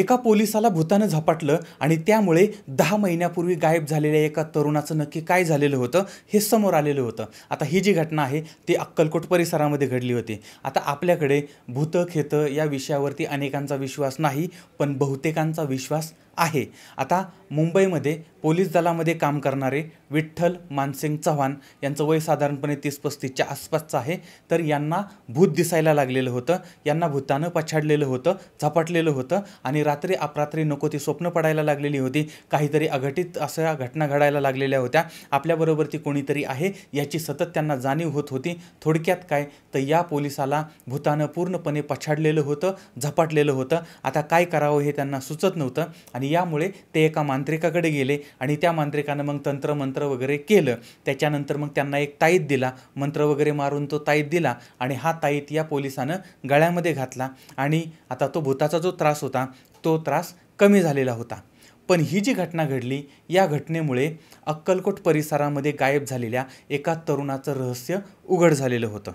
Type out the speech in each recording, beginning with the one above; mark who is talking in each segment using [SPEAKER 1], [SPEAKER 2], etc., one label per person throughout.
[SPEAKER 1] एका पोलिसाला भूतानं झपाटलं आणि त्यामुळे दहा महिन्यापूर्वी गायब झालेल्या एका तरुणाचं नक्की काय झालेलं होतं हे समोर आलेलं होतं आता ही जी घटना आहे ती अक्कलकोट परिसरामध्ये घडली होती आता आपल्याकडे भूतं खेतं या विषयावरती अनेकांचा विश्वास नाही पण बहुतेकांचा विश्वास आहे आता मुंबईमध्ये पोलीस दलामध्ये काम करणारे विठ्ठल मानसिंग चव्हाण यांचं वय साधारणपणे तीस पस्तीसच्या आसपासचं आहे तर यांना भूत दिसायला लागलेलं होतं यांना भूतानं पछाडलेलं होतं झपाटलेलं होतं आणि रात्री अपरात्री नको ती स्वप्न पडायला लागलेली होती काहीतरी अघटित अशा घटना घडायला लागलेल्या होत्या आपल्याबरोबर ती कोणीतरी आहे याची सतत त्यांना जाणीव होत होती थोडक्यात काय तर या पोलिसाला भूतानं पूर्णपणे पछाडलेलं होतं झपाटलेलं होतं आता काय करावं हे त्यांना सुचत नव्हतं आणि आणि यामुळे ते एका मांत्रिकाकडे गेले आणि त्या मांत्रिकानं मग तंत्र मंत्र वगैरे केलं त्याच्यानंतर मग त्यांना एक ताईत दिला मंत्र वगैरे मारून तो ताईत दिला आणि हा ताईत या पोलिसानं गळ्यामध्ये घातला आणि आता तो भूताचा जो त्रास होता तो त्रास कमी झालेला होता पण ही जी घटना घडली या घटनेमुळे अक्कलकोट परिसरामध्ये गायब झालेल्या एका तरुणाचं रहस्य उघड झालेलं होतं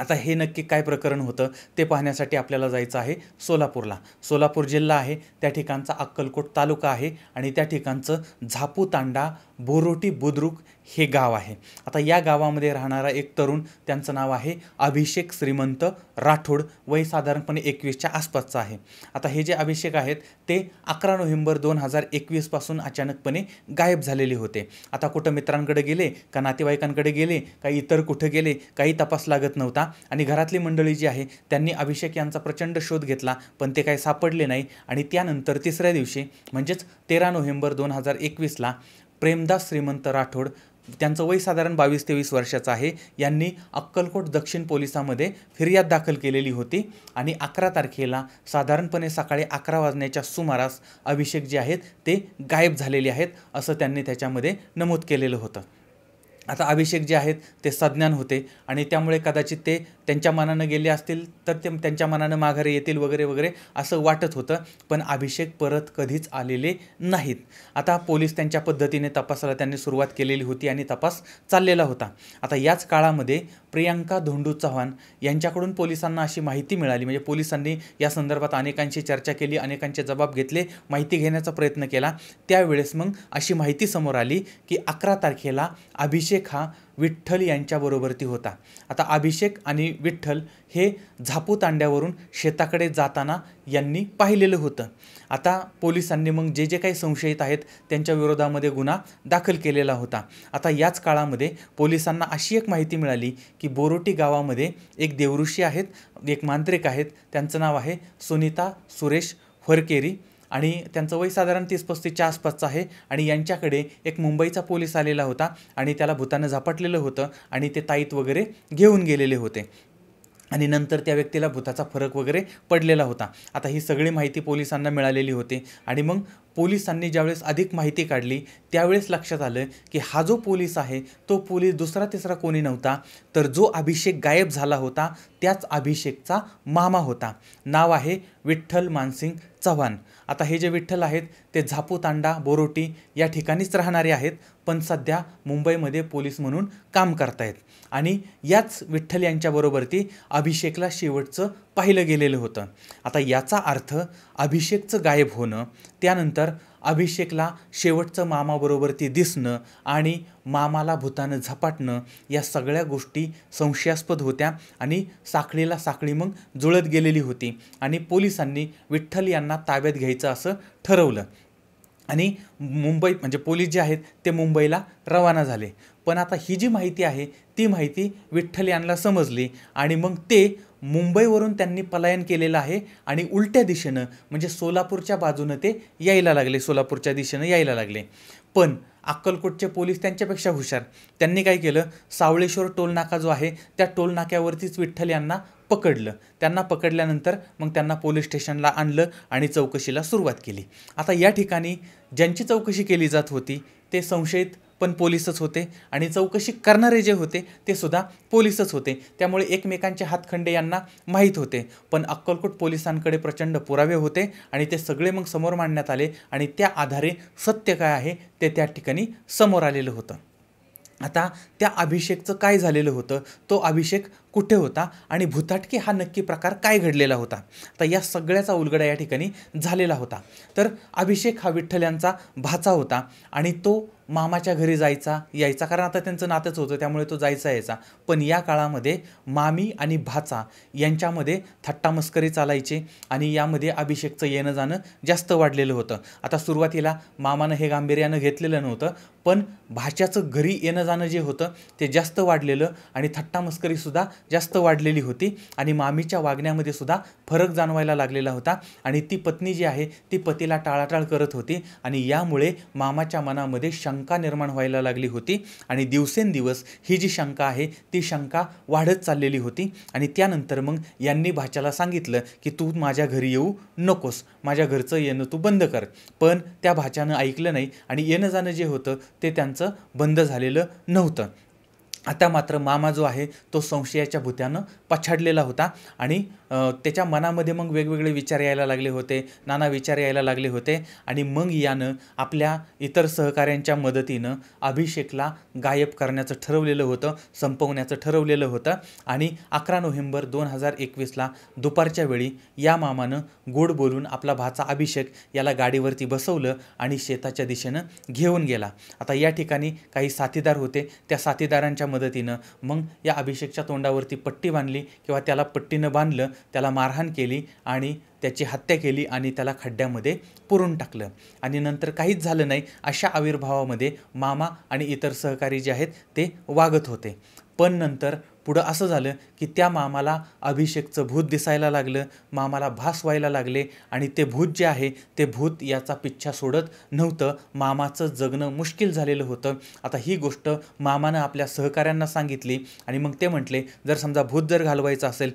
[SPEAKER 1] आता हे नक्की काय प्रकरण होतं ते पाहण्यासाठी आपल्याला जायचं आहे सोलापूरला सोलापूर जिल्हा आहे त्या ठिकाणचा अक्कलकोट तालुका आहे आणि त्या ठिकाणचं तांडा बोरोटी बुद्रुक हे गाव आहे आता या गावामध्ये राहणारा एक तरुण त्यांचं नाव आहे अभिषेक श्रीमंत राठोड वय साधारणपणे एकवीसच्या आसपासचं आहे आता हे जे अभिषेक आहेत ते अकरा नोव्हेंबर दोन हजार एकवीसपासून अचानकपणे गायब झालेले होते आता कुठं मित्रांकडे गेले का नातेवाईकांकडे गेले का इतर कुठं गेले काही तपास लागत नव्हता आणि घरातली मंडळी जी आहे त्यांनी अभिषेक यांचा प्रचंड शोध घेतला पण ते काही सापडले नाही आणि त्यानंतर तिसऱ्या दिवशी म्हणजेच तेरा नोव्हेंबर दोन हजार एकवीसला प्रेमदास श्रीमंत राठोड त्यांचं वय साधारण बावीस तेवीस वर्षाचं आहे यांनी अक्कलकोट दक्षिण पोलिसामध्ये फिर्याद दाखल केलेली होती आणि अकरा तारखेला साधारणपणे सकाळी अकरा वाजण्याच्या सुमारास अभिषेक जे आहेत ते गायब झालेले आहेत असं त्यांनी त्याच्यामध्ये नमूद केलेलं होतं आता अभिषेक जे आहेत ते सज्ञान होते आणि त्यामुळे कदाचित ते त्यांच्या मनानं गेले असतील तर ते त्यांच्या मनानं माघारी येतील वगैरे वगैरे असं वाटत होतं पण अभिषेक परत कधीच आलेले नाहीत आता पोलीस त्यांच्या पद्धतीने तपासाला त्यांनी सुरुवात केलेली होती आणि तपास चाललेला होता आता याच काळामध्ये प्रियांका धोंडू चव्हाण यांच्याकडून पोलिसांना अशी माहिती मिळाली म्हणजे पोलिसांनी या संदर्भात अनेकांशी चर्चा केली अनेकांचे जबाब घेतले माहिती घेण्याचा प्रयत्न केला त्यावेळेस मग अशी माहिती समोर आली की अकरा तारखेला अभिषेक हा विठ्ठल यांच्याबरोबरती होता आता अभिषेक आणि विठ्ठल हे झापू तांड्यावरून शेताकडे जाताना यांनी पाहिलेलं होतं आता पोलिसांनी मग जे जे काही संशयित आहेत त्यांच्या विरोधामध्ये गुन्हा दाखल केलेला होता आता याच काळामध्ये पोलिसांना अशी एक माहिती मिळाली की बोरोटी गावामध्ये एक देवऋषी आहेत एक मांत्रिक आहेत त्यांचं नाव आहे सुनीता सुरेश फरकेरी आणि त्यांचं वय साधारण तीस पस्तीसच्या आसपासचं आहे आणि यांच्याकडे एक मुंबईचा पोलीस आलेला होता आणि त्याला भूतानं झपाटलेलं होतं आणि ते ताईत वगैरे घेऊन गेलेले होते आणि नंतर त्या व्यक्तीला भूताचा फरक वगैरे पडलेला होता आता ही सगळी माहिती पोलिसांना मिळालेली होती आणि मग पोलिसांनी ज्यावेळेस अधिक माहिती काढली त्यावेळेस लक्षात आलं की हा जो पोलीस आहे तो पोलीस दुसरा तिसरा कोणी नव्हता तर जो अभिषेक गायब झाला होता त्याच अभिषेकचा मामा होता नाव आहे विठ्ठल मानसिंग चव्हाण आता हे जे विठ्ठल आहेत ते झापूतांडा बोरोटी या ठिकाणीच राहणारे आहेत पण सध्या मुंबईमध्ये पोलीस म्हणून काम करतायत आणि याच विठ्ठल यांच्याबरोबरती अभिषेकला शेवटचं पाहिलं गेलेलं होतं आता याचा अर्थ अभिषेकचं गायब होणं त्यानंतर अभिषेकला शेवटचं मामाबरोबर ती दिसणं आणि मामाला भूतानं झपाटणं या सगळ्या गोष्टी संशयास्पद होत्या आणि साखळीला साखळी मग जुळत गेलेली होती आणि पोलिसांनी विठ्ठल यांना ताब्यात घ्यायचं असं ठरवलं आणि मुंबई म्हणजे पोलीस जे आहेत ते मुंबईला रवाना झाले पण आता ही जी माहिती आहे ती माहिती विठ्ठल यांना समजली आणि मग ते मुंबईवरून त्यांनी पलायन केलेलं आहे आणि उलट्या दिशेनं म्हणजे सोलापूरच्या बाजूनं ते यायला लागले सोलापूरच्या दिशेनं यायला लागले पण अक्कलकोटचे पोलीस त्यांच्यापेक्षा हुशार त्यांनी काय केलं सावळेश्वर टोलनाका जो आहे त्या टोलनाक्यावरतीच विठ्ठल यांना पकडलं त्यांना पकडल्यानंतर मग त्यांना पोलीस स्टेशनला आणलं आणि चौकशीला सुरुवात केली आता या ठिकाणी ज्यांची चौकशी केली जात होती ते संशयित पण पोलीसच होते आणि चौकशी करणारे जे होते ते सुद्धा पोलीसच होते त्यामुळे एकमेकांचे हातखंडे यांना माहीत होते पण अक्कलकोट पोलिसांकडे प्रचंड पुरावे होते आणि ते सगळे मग समोर मांडण्यात आले आणि त्या आधारे सत्य काय आहे ते त्या ठिकाणी समोर आलेलं होतं आता त्या अभिषेकचं काय झालेलं होतं तो अभिषेक कुठे होता आणि भूताटके हा नक्की प्रकार काय घडलेला होता तर या सगळ्याचा उलगडा या ठिकाणी झालेला होता तर अभिषेक हा विठ्ठल यांचा भाचा होता आणि तो मामाच्या घरी जायचा यायचा कारण आता त्यांचं नातंच होतं त्यामुळे तो जायचा यायचा पण या काळामध्ये मामी आणि भाचा यांच्यामध्ये थट्टामस्करी चालायचे आणि यामध्ये अभिषेकचं येणं जाणं जास्त वाढलेलं होतं आता सुरुवातीला मामानं हे गांभीर्यानं घेतलेलं नव्हतं पण भाच्याचं घरी येणं जाणं जे होतं ते जास्त वाढलेलं आणि थट्टामस्करीसुद्धा जास्त वाढलेली होती आणि मामीच्या वागण्यामध्ये सुद्धा फरक जाणवायला लागलेला होता आणि ती पत्नी जी आहे ती पतीला टाळाटाळ करत होती आणि यामुळे मामाच्या मनामध्ये शंका निर्माण व्हायला लागली होती आणि दिवसेंदिवस ही जी शंका आहे ती शंका वाढत चाललेली होती आणि त्यानंतर मग यांनी भाच्याला सांगितलं की तू माझ्या घरी येऊ नकोस माझ्या घरचं येणं तू बंद कर पण त्या भाच्यानं ऐकलं नाही आणि येणं जाणं जे होतं ते त्यांचं बंद झालेलं नव्हतं आता मात्र मामा जो आहे तो संशयाच्या भूत्यानं पछाडलेला होता आणि त्याच्या मनामध्ये मग वेगवेगळे विचार यायला लागले होते नाना विचार यायला लागले होते आणि मग यानं आपल्या इतर सहकाऱ्यांच्या मदतीनं अभिषेकला गायब करण्याचं ठरवलेलं होतं संपवण्याचं ठरवलेलं होतं आणि अकरा नोव्हेंबर दोन हजार एकवीसला दुपारच्या वेळी या मामानं गोड बोलून आपला भाचा अभिषेक याला गाडीवरती बसवलं आणि शेताच्या दिशेनं घेऊन गेला आता या ठिकाणी काही साथीदार होते त्या साथीदारांच्या मदतीनं मग या अभिषेकच्या तोंडावरती पट्टी बांधली किंवा त्याला पट्टीनं बांधलं त्याला मारहाण केली आणि त्याची हत्या केली आणि त्याला खड्ड्यामध्ये पुरून टाकलं आणि नंतर काहीच झालं नाही अशा आविर्भावामध्ये मामा आणि इतर सहकारी जे आहेत ते वागत होते पण नंतर पुढं असं झालं की त्या मामाला अभिषेकचं भूत दिसायला लागलं मामाला भास व्हायला लागले आणि ते भूत जे आहे ते भूत याचा पिच्छा सोडत नव्हतं मामाचं जगणं मुश्किल झालेलं होतं आता ही गोष्ट मामानं आपल्या सहकाऱ्यांना सांगितली आणि मग ते म्हटले जर समजा भूत जर घालवायचं असेल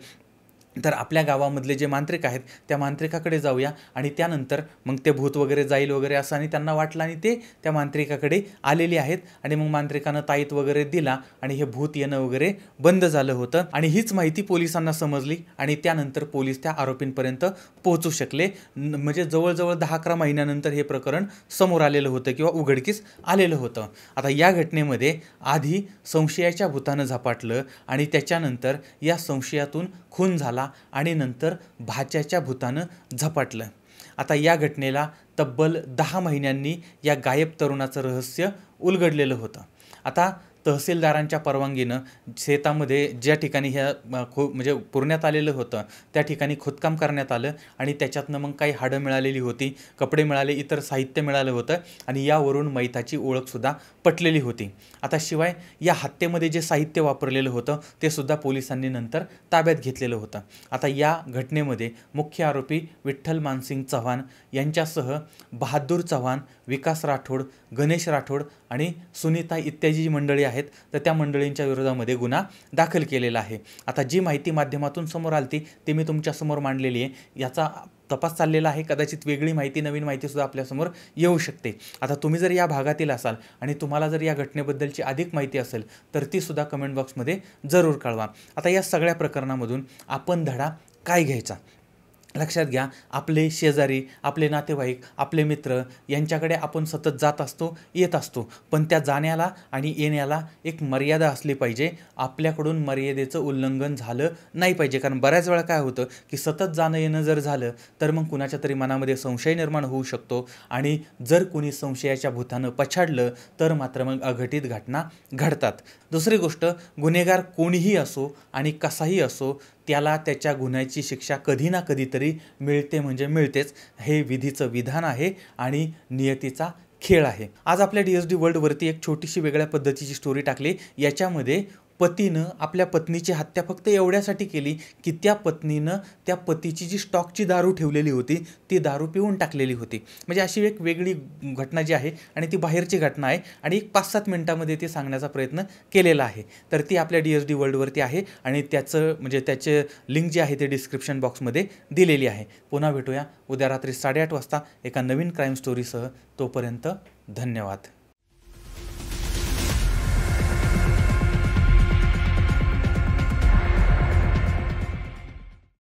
[SPEAKER 1] तर आपल्या गावामधले जे मांत्रिक आहेत त्या मांत्रिकाकडे जाऊया आणि त्यानंतर मग ते भूत वगैरे जाईल वगैरे असं आणि त्यांना वाटलं आणि ते त्या मांत्रिकाकडे आलेले आहेत आणि मग मांत्रिकानं ताईत वगैरे दिला आणि हे भूत येणं वगैरे बंद झालं होतं आणि हीच माहिती पोलिसांना समजली आणि त्यानंतर पोलीस त्या आरोपींपर्यंत पोहोचू शकले म्हणजे जवळजवळ दहा अकरा महिन्यानंतर हे प्रकरण समोर आलेलं होतं किंवा उघडकीस आलेलं होतं आता या घटनेमध्ये आधी संशयाच्या भूतानं झपाटलं आणि त्याच्यानंतर या संशयातून खून झाला आणि नंतर भाच्याच्या भूतानं झपाटलं आता या घटनेला तब्बल दहा महिन्यांनी या गायब तरुणाचं रहस्य उलगडलेलं होतं आता तहसीलदारांच्या परवानगीनं शेतामध्ये ज्या ठिकाणी ह्या खो म्हणजे पुरण्यात आलेलं होतं त्या ठिकाणी खोदकाम करण्यात आलं आणि त्याच्यातनं मग काही हाडं मिळालेली होती कपडे मिळाले इतर साहित्य मिळालं होतं आणि यावरून मैताची ओळखसुद्धा पटलेली होती आता शिवाय या हत्येमध्ये जे साहित्य वापरलेलं होतं ते सुद्धा पोलिसांनी नंतर ताब्यात घेतलेलं होतं आता या घटनेमध्ये मुख्य आरोपी विठ्ठल मानसिंग चव्हाण यांच्यासह बहादूर चव्हाण विकास राठोड गणेश राठोड आणि सुनीता इत्यादी जी मंडळी आहेत आहेत तर त्या मंडळींच्या विरोधामध्ये गुन्हा दाखल केलेला आहे आता जी माहिती माध्यमातून समोर आलती ती मी तुमच्यासमोर मांडलेली आहे याचा तपास चाललेला आहे कदाचित वेगळी माहिती नवीन माहितीसुद्धा आपल्यासमोर येऊ शकते आता तुम्ही जर या भागातील असाल आणि तुम्हाला जर या घटनेबद्दलची अधिक माहिती असेल तर तीसुद्धा कमेंट बॉक्समध्ये जरूर कळवा आता या सगळ्या प्रकरणामधून आपण धडा काय घ्यायचा लक्षात घ्या आपले शेजारी आपले नातेवाईक आपले मित्र यांच्याकडे आपण सतत जात असतो येत असतो पण त्या जाण्याला आणि येण्याला एक मर्यादा असली पाहिजे आपल्याकडून मर्यादेचं उल्लंघन झालं नाही पाहिजे कारण बऱ्याच वेळा काय होतं की सतत जाणं येणं जर झालं तर मग कुणाच्या तरी मनामध्ये संशय निर्माण होऊ शकतो आणि जर कुणी संशयाच्या भूतानं पछाडलं तर मात्र मग अघटित घटना घडतात दुसरी गोष्ट गुन्हेगार कोणीही असो आणि कसाही असो त्याला त्याच्या गुन्ह्याची शिक्षा कधी ना कधीतरी मिळते म्हणजे मिळतेच हे विधीचं विधान आहे आणि नियतीचा खेळ आहे आज आपल्या डी एस डी वर्ल्डवरती एक छोटीशी वेगळ्या पद्धतीची स्टोरी टाकली याच्यामध्ये पतीनं आपल्या पत्नीची हत्या फक्त एवढ्यासाठी केली की त्या पत्नीनं त्या पतीची जी स्टॉकची दारू ठेवलेली होती ती दारू पिऊन टाकलेली होती म्हणजे अशी एक वेगळी घटना जी आहे आणि ती बाहेरची घटना आहे आणि एक पाच सात मिनटामध्ये ती सांगण्याचा प्रयत्न केलेला आहे तर ती आपल्या डी एस डी वर्ल्डवरती आहे आणि त्याचं म्हणजे त्याचे लिंक जे आहे ते डिस्क्रिप्शन बॉक्समध्ये दिलेली आहे पुन्हा भेटूया उद्या रात्री साडेआठ वाजता एका नवीन क्राईम स्टोरीसह तोपर्यंत धन्यवाद